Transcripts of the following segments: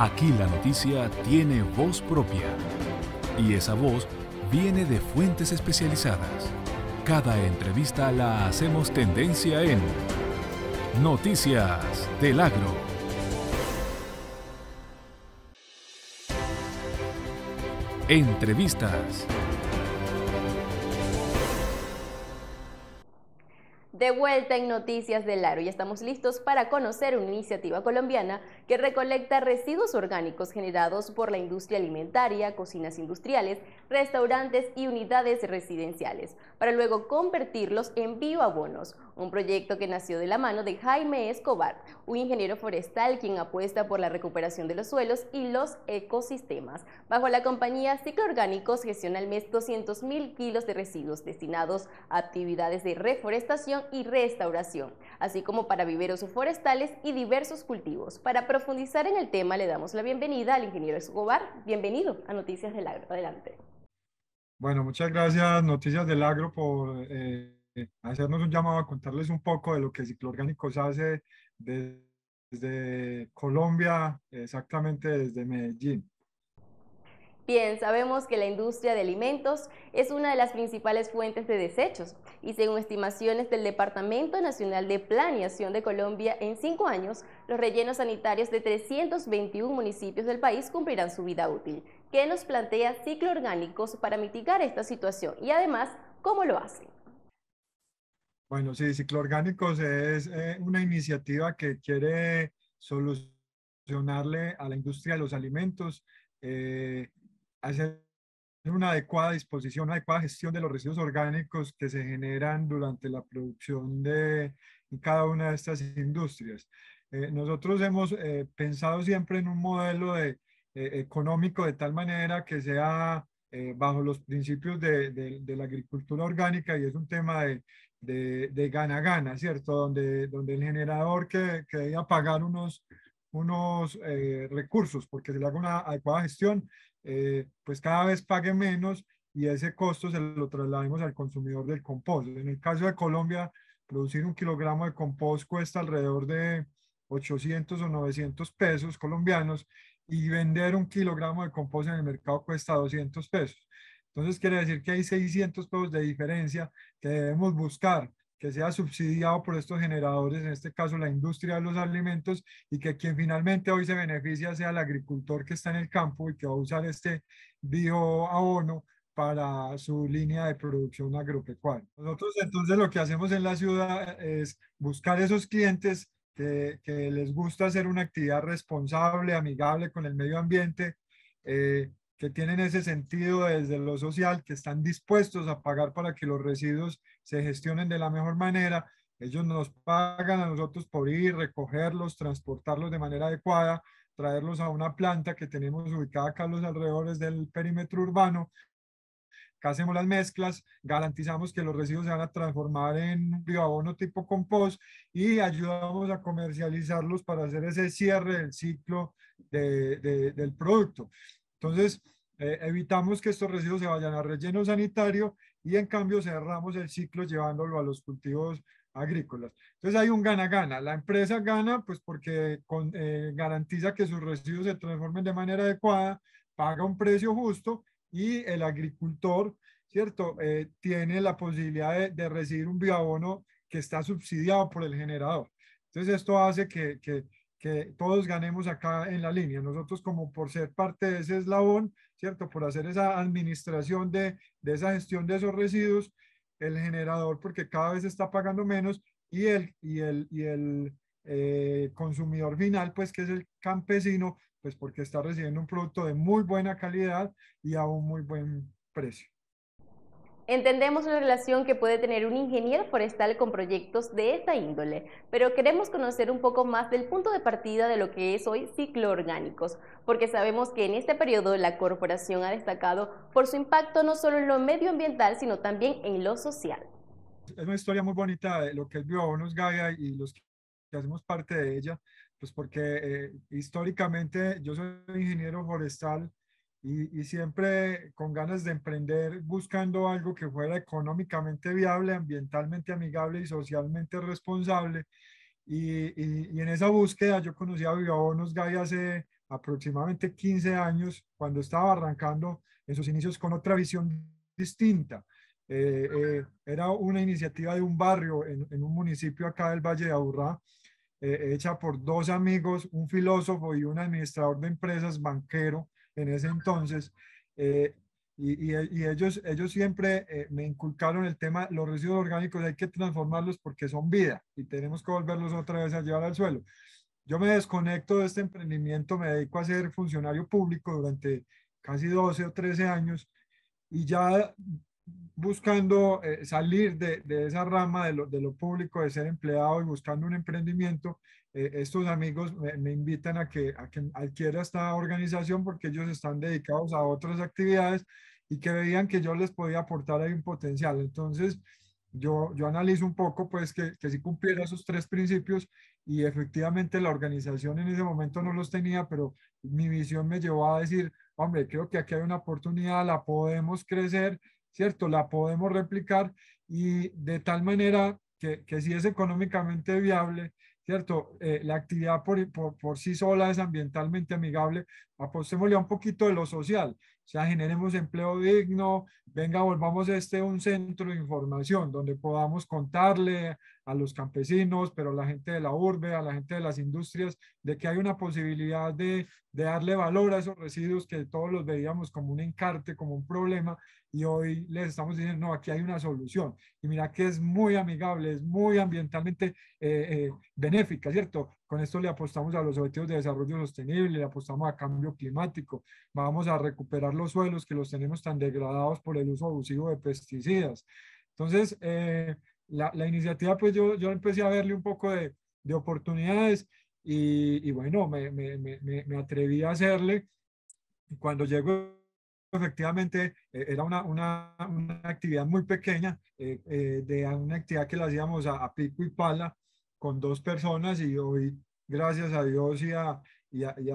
Aquí la noticia tiene voz propia y esa voz viene de fuentes especializadas. Cada entrevista la hacemos tendencia en Noticias del Agro. Entrevistas. vuelta en Noticias del Aro, y estamos listos para conocer una iniciativa colombiana que recolecta residuos orgánicos generados por la industria alimentaria, cocinas industriales, restaurantes y unidades residenciales, para luego convertirlos en bioabonos, un proyecto que nació de la mano de Jaime Escobar, un ingeniero forestal quien apuesta por la recuperación de los suelos y los ecosistemas. Bajo la compañía Ciclo Orgánicos gestiona al mes 200.000 kilos de residuos destinados a actividades de reforestación y restauración, así como para viveros forestales y diversos cultivos. Para profundizar en el tema, le damos la bienvenida al ingeniero Escobar. Bienvenido a Noticias del Agro. Adelante. Bueno, muchas gracias Noticias del Agro por eh, hacernos un llamado a contarles un poco de lo que Ciclo orgánico se hace desde Colombia, exactamente desde Medellín. Bien, sabemos que la industria de alimentos es una de las principales fuentes de desechos y según estimaciones del Departamento Nacional de Planeación de Colombia, en cinco años los rellenos sanitarios de 321 municipios del país cumplirán su vida útil. ¿Qué nos plantea Ciclo Orgánicos para mitigar esta situación y además cómo lo hacen? Bueno, sí, Ciclo Orgánicos es eh, una iniciativa que quiere solucionarle a la industria de los alimentos eh, hacer una adecuada disposición, una adecuada gestión de los residuos orgánicos que se generan durante la producción de cada una de estas industrias. Eh, nosotros hemos eh, pensado siempre en un modelo de, eh, económico de tal manera que sea bajo los principios de, de, la agricultura orgánica y es un tema de gana-gana, ¿cierto? Donde, donde el generador que, que debía pagar unos, unos recursos porque se le haga una adecuada gestión, eh, pues cada vez pague menos y ese costo se lo trasladamos al consumidor del compost. En el caso de Colombia, producir un kilogramo de compost cuesta alrededor de 800 o 900 pesos colombianos y vender un kilogramo de compost en el mercado cuesta 200 pesos. Entonces quiere decir que hay 600 pesos de diferencia que debemos buscar que sea subsidiado por estos generadores, en este caso la industria de los alimentos, y que quien finalmente hoy se beneficia sea el agricultor que está en el campo y que va a usar este bioabono para su línea de producción agropecuaria. Nosotros entonces lo que hacemos en la ciudad es buscar esos clientes que, les gusta hacer una actividad responsable, amigable con el medio ambiente, eh, que tienen ese sentido desde lo social, que están dispuestos a pagar para que los residuos se gestionen de la mejor manera. Ellos nos pagan a nosotros por ir, recogerlos, transportarlos de manera adecuada, traerlos a una planta que tenemos ubicada acá a los alrededores del perímetro urbano. Acá hacemos las mezclas, garantizamos que los residuos se van a transformar en bioabono tipo compost y ayudamos a comercializarlos para hacer ese cierre del ciclo del producto. Entonces, eh, evitamos que estos residuos se vayan a relleno sanitario y en cambio cerramos el ciclo llevándolo a los cultivos agrícolas. Entonces hay un gana-gana. La empresa gana pues porque eh, garantiza que sus residuos se transformen de manera adecuada, paga un precio justo y el agricultor, ¿cierto? Eh, tiene la posibilidad de, recibir un bioabono que está subsidiado por el generador. Entonces esto hace que, que que todos ganemos acá en la línea. Nosotros como por ser parte de ese eslabón, ¿cierto? Por hacer esa administración de, esa gestión de esos residuos, el generador porque cada vez está pagando menos y el, y el, y el eh, consumidor final, pues que es el campesino, pues porque está recibiendo un producto de muy buena calidad y a un muy buen precio. Entendemos la relación que puede tener un ingeniero forestal con proyectos de esta índole, pero queremos conocer un poco más del punto de partida de lo que es hoy Ciclo Orgánicos, porque sabemos que en este periodo la corporación ha destacado por su impacto no solo en lo medioambiental, sino también en lo social. Es una historia muy bonita de lo que es Biobonos Gaia y los que hacemos parte de ella, pues porque eh, históricamente yo soy ingeniero forestal y, siempre con ganas de emprender buscando algo que fuera económicamente viable, ambientalmente amigable y socialmente responsable. Y, en esa búsqueda yo conocí a Bonos Gay hace aproximadamente 15 años, cuando estaba arrancando en sus inicios con otra visión distinta. Eh, eh, era una iniciativa de un barrio en, un municipio acá del Valle de Aburrá, eh, hecha por dos amigos, un filósofo y un administrador de empresas banquero, en ese entonces. Eh, y, ellos, ellos siempre eh, me inculcaron el tema, los residuos orgánicos hay que transformarlos porque son vida y tenemos que volverlos otra vez a llevar al suelo. Yo me desconecto de este emprendimiento, me dedico a ser funcionario público durante casi 12 o 13 años y ya buscando eh, salir de, esa rama de lo, público, de ser empleado y buscando un emprendimiento, eh, estos amigos me, invitan a que, adquiera esta organización porque ellos están dedicados a otras actividades y que veían que yo les podía aportar ahí un potencial. Entonces, yo, yo analizo un poco, pues, que, que si cumpliera esos tres principios y efectivamente la organización en ese momento no los tenía, pero mi visión me llevó a decir, hombre, creo que aquí hay una oportunidad, la podemos crecer ¿cierto? La podemos replicar y de tal manera que, si es económicamente viable, ¿cierto? Eh, la actividad por, por, sí sola es ambientalmente amigable. Apostémosle a un poquito de lo social sea, generemos empleo digno, venga, volvamos a este un centro de información donde podamos contarle a los campesinos, pero a la gente de la urbe, a la gente de las industrias, de que hay una posibilidad de, darle valor a esos residuos que todos los veíamos como un encarte, como un problema, y hoy les estamos diciendo, no, aquí hay una solución. Y mira que es muy amigable, es muy ambientalmente eh, eh, benéfica, ¿cierto? Con esto le apostamos a los objetivos de desarrollo sostenible, le apostamos a cambio climático, vamos a recuperar los suelos que los tenemos tan degradados por el uso abusivo de pesticidas. Entonces, eh, la, iniciativa, pues yo, yo empecé a verle un poco de, de oportunidades y, bueno, me, me, me, atreví a hacerle. Cuando llegó, efectivamente, e, era una, una, una, actividad muy pequeña, eh, eh, de una actividad que la hacíamos a, a pico y pala, con dos personas y hoy, gracias a Dios y a,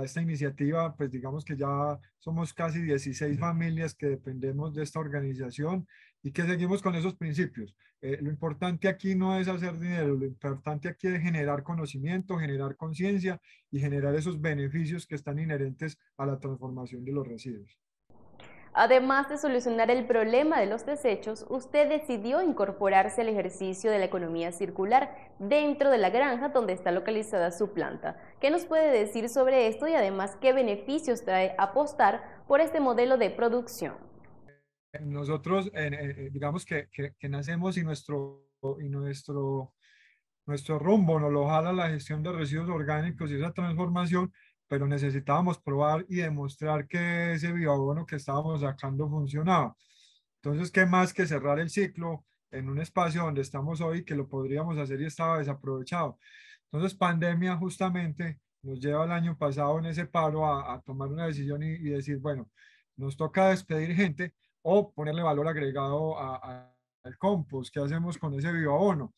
esta iniciativa, pues digamos que ya somos casi 16 familias que dependemos de esta organización y que seguimos con esos principios. Eh, lo importante aquí no es hacer dinero, lo importante aquí es generar conocimiento, generar conciencia y generar esos beneficios que están inherentes a la transformación de los residuos. Además de solucionar el problema de los desechos, usted decidió incorporarse al ejercicio de la economía circular dentro de la granja donde está localizada su planta. ¿Qué nos puede decir sobre esto y además qué beneficios trae apostar por este modelo de producción? Nosotros, eh, eh, eh, digamos que, nacemos y nuestro, nuestro, nuestro rumbo nos lo jala la gestión de residuos orgánicos y esa transformación pero necesitábamos probar y demostrar que ese bioabono que estábamos sacando funcionaba. Entonces, ¿qué más que cerrar el ciclo en un espacio donde estamos hoy que lo podríamos hacer y estaba desaprovechado? Entonces, pandemia justamente nos lleva el año pasado en ese paro a, tomar una decisión y, y, decir, bueno, nos toca despedir gente o ponerle valor agregado al compost, ¿qué hacemos con ese bioabono?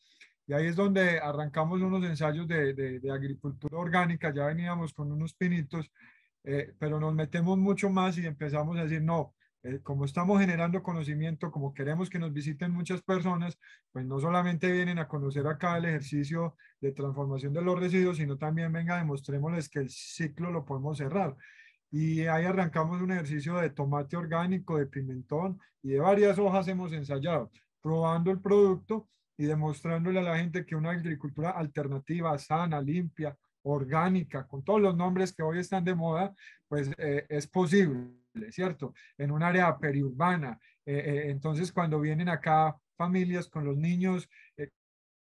Y ahí es donde arrancamos unos ensayos de, de, agricultura orgánica, ya veníamos con unos pinitos, eh, pero nos metemos mucho más y empezamos a decir, no, eh, como estamos generando conocimiento, como queremos que nos visiten muchas personas, pues no solamente vienen a conocer acá el ejercicio de transformación de los residuos, sino también venga, demostrémosles que el ciclo lo podemos cerrar. Y ahí arrancamos un ejercicio de tomate orgánico, de pimentón y de varias hojas hemos ensayado, probando el producto y demostrándole a la gente que una agricultura alternativa, sana, limpia, orgánica, con todos los nombres que hoy están de moda, pues eh, es posible, ¿cierto? En un área periurbana. Eh, eh, entonces, cuando vienen acá familias con los niños,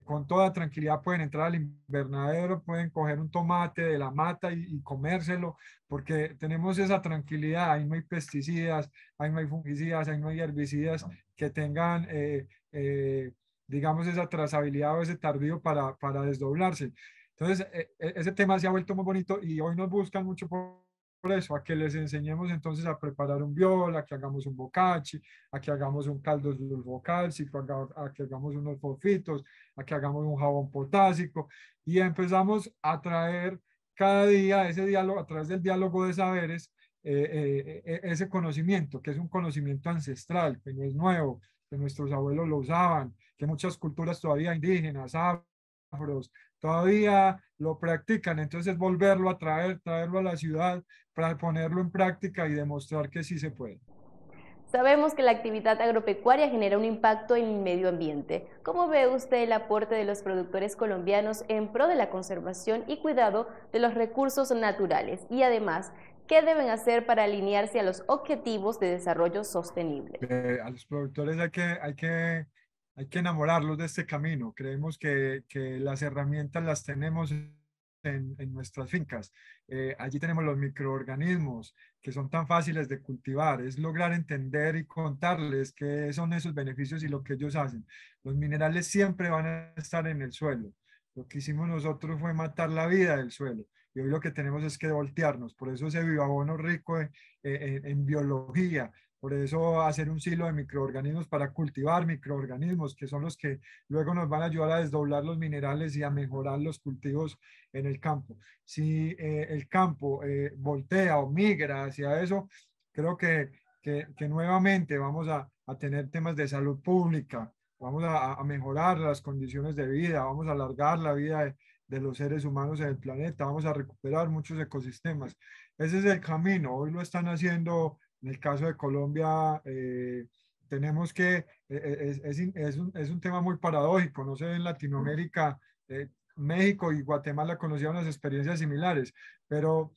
con toda tranquilidad pueden entrar al invernadero, pueden coger un tomate de la mata y, y comérselo, porque tenemos esa tranquilidad, ahí no hay pesticidas, ahí no hay fungicidas, ahí no hay herbicidas que tengan digamos, esa trazabilidad o ese tardío para, para desdoblarse. Entonces, e, e, ese tema se ha vuelto muy bonito y hoy nos buscan mucho por, eso, a que les enseñemos entonces a preparar un viola, a que hagamos un bocachi, a que hagamos un caldo sulfocálcico, a, a que hagamos unos fosfitos, a que hagamos un jabón potásico y empezamos a traer cada día ese diálogo, a través del diálogo de saberes, eh, eh, e, ese conocimiento, que es un conocimiento ancestral, que no es nuevo, que nuestros abuelos lo usaban, que muchas culturas todavía indígenas, afros, todavía lo practican. Entonces volverlo a traer, traerlo a la ciudad para ponerlo en práctica y demostrar que sí se puede. Sabemos que la actividad agropecuaria genera un impacto en el medio ambiente. ¿Cómo ve usted el aporte de los productores colombianos en pro de la conservación y cuidado de los recursos naturales? Y además, ¿Qué deben hacer para alinearse a los objetivos de desarrollo sostenible? Eh, a los productores hay que, hay, que, hay que enamorarlos de este camino. Creemos que, que las herramientas las tenemos en, nuestras fincas. Eh, allí tenemos los microorganismos que son tan fáciles de cultivar. Es lograr entender y contarles qué son esos beneficios y lo que ellos hacen. Los minerales siempre van a estar en el suelo. Lo que hicimos nosotros fue matar la vida del suelo y hoy lo que tenemos es que voltearnos. Por eso ese vivabono rico en, biología, por eso hacer un silo de microorganismos para cultivar microorganismos, que son los que luego nos van a ayudar a desdoblar los minerales y a mejorar los cultivos en el campo. Si eh, el campo eh, voltea o migra hacia eso, creo que, que, nuevamente vamos a, a, tener temas de salud pública, vamos a, mejorar las condiciones de vida, vamos a alargar la vida de, los seres humanos en el planeta, vamos a recuperar muchos ecosistemas. Ese es el camino, hoy lo están haciendo, en el caso de Colombia, eh, tenemos que, eh, eh, es, es, un, es, un, tema muy paradójico, no sé, en Latinoamérica, México y Guatemala conocían unas experiencias similares, pero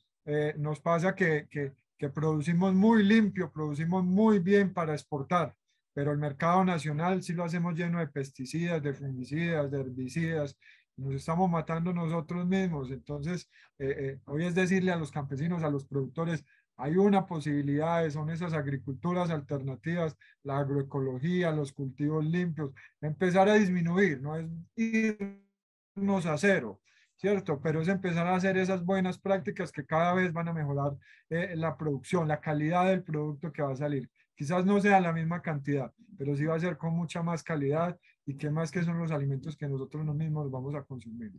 nos pasa que, que producimos muy limpio, producimos muy bien para exportar pero el mercado nacional sí lo hacemos lleno de pesticidas, de fungicidas, de herbicidas, nos estamos matando nosotros mismos. Entonces, eh, eh, hoy es decirle a los campesinos, a los productores, hay una posibilidad, son esas agriculturas alternativas, la agroecología, los cultivos limpios, empezar a disminuir, no es irnos a cero, ¿cierto? Pero es empezar a hacer esas buenas prácticas que cada vez van a mejorar eh, la producción, la calidad del producto que va a salir. Quizás no sea la misma cantidad, pero sí va a ser con mucha más calidad y qué más que son los alimentos que nosotros mismos vamos a consumir.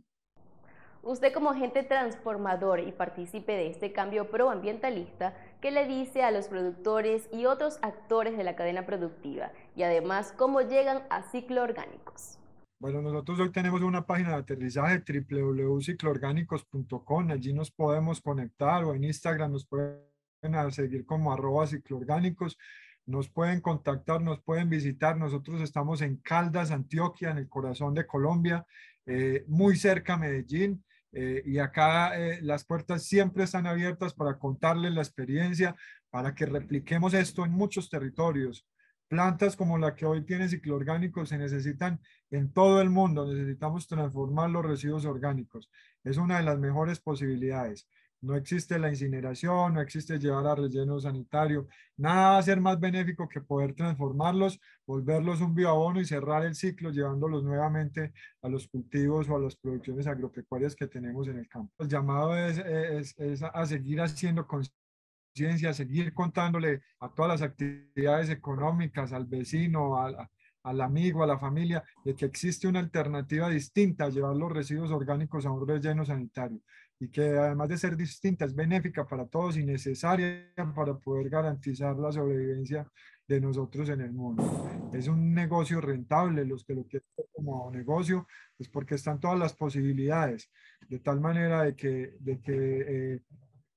Usted como agente transformador y partícipe de este cambio proambientalista, ¿qué le dice a los productores y otros actores de la cadena productiva? Y además, ¿cómo llegan a ciclo orgánicos? Bueno, nosotros hoy tenemos una página de aterrizaje www.cicloorgánicos.com. Allí nos podemos conectar o en Instagram nos pueden seguir como arroba cicloorgánicos nos pueden contactar, nos pueden visitar. Nosotros estamos en Caldas, Antioquia, en el corazón de Colombia, eh, muy cerca a Medellín. Eh, y acá eh, las puertas siempre están abiertas para contarles la experiencia, para que repliquemos esto en muchos territorios. Plantas como la que hoy tiene ciclo orgánico se necesitan en todo el mundo. Necesitamos transformar los residuos orgánicos. Es una de las mejores posibilidades. No existe la incineración, no existe llevar a relleno sanitario. Nada va a ser más benéfico que poder transformarlos, volverlos un bioabono y cerrar el ciclo llevándolos nuevamente a los cultivos o a las producciones agropecuarias que tenemos en el campo. El llamado es, es, a seguir haciendo conciencia, seguir contándole a todas las actividades económicas, al vecino, al amigo, a la familia, de que existe una alternativa distinta a llevar los residuos orgánicos a un relleno sanitario y que además de ser distinta es benéfica para todos y necesaria para poder garantizar la sobrevivencia de nosotros en el mundo. Es un negocio rentable, los que lo quieren como negocio, es pues porque están todas las posibilidades, de tal manera de que, de que eh,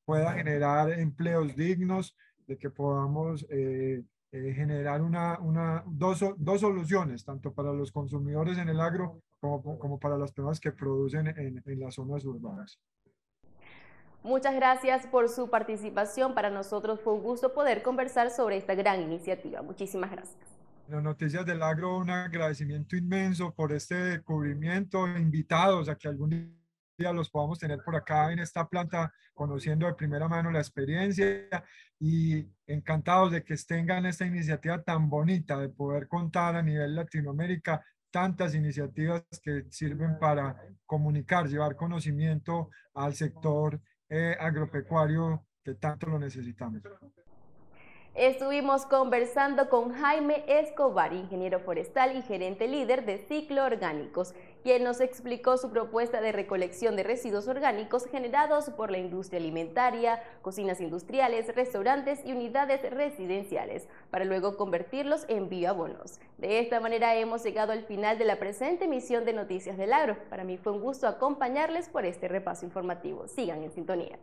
pueda generar empleos dignos, de que podamos eh, eh, generar una, una, dos, dos, soluciones, tanto para los consumidores en el agro como, como para las personas que producen en, en las zonas urbanas. Muchas gracias por su participación. Para nosotros fue un gusto poder conversar sobre esta gran iniciativa. Muchísimas gracias. Las noticias del agro, un agradecimiento inmenso por este descubrimiento. Invitados a que algún día los podamos tener por acá en esta planta, conociendo de primera mano la experiencia y encantados de que tengan esta iniciativa tan bonita de poder contar a nivel Latinoamérica tantas iniciativas que sirven para comunicar, llevar conocimiento al sector eh, agropecuario que tanto lo necesitamos. Estuvimos conversando con Jaime Escobar, ingeniero forestal y gerente líder de Ciclo Orgánicos, quien nos explicó su propuesta de recolección de residuos orgánicos generados por la industria alimentaria, cocinas industriales, restaurantes y unidades residenciales, para luego convertirlos en bioabonos. De esta manera hemos llegado al final de la presente emisión de Noticias del Agro. Para mí fue un gusto acompañarles por este repaso informativo. Sigan en sintonía.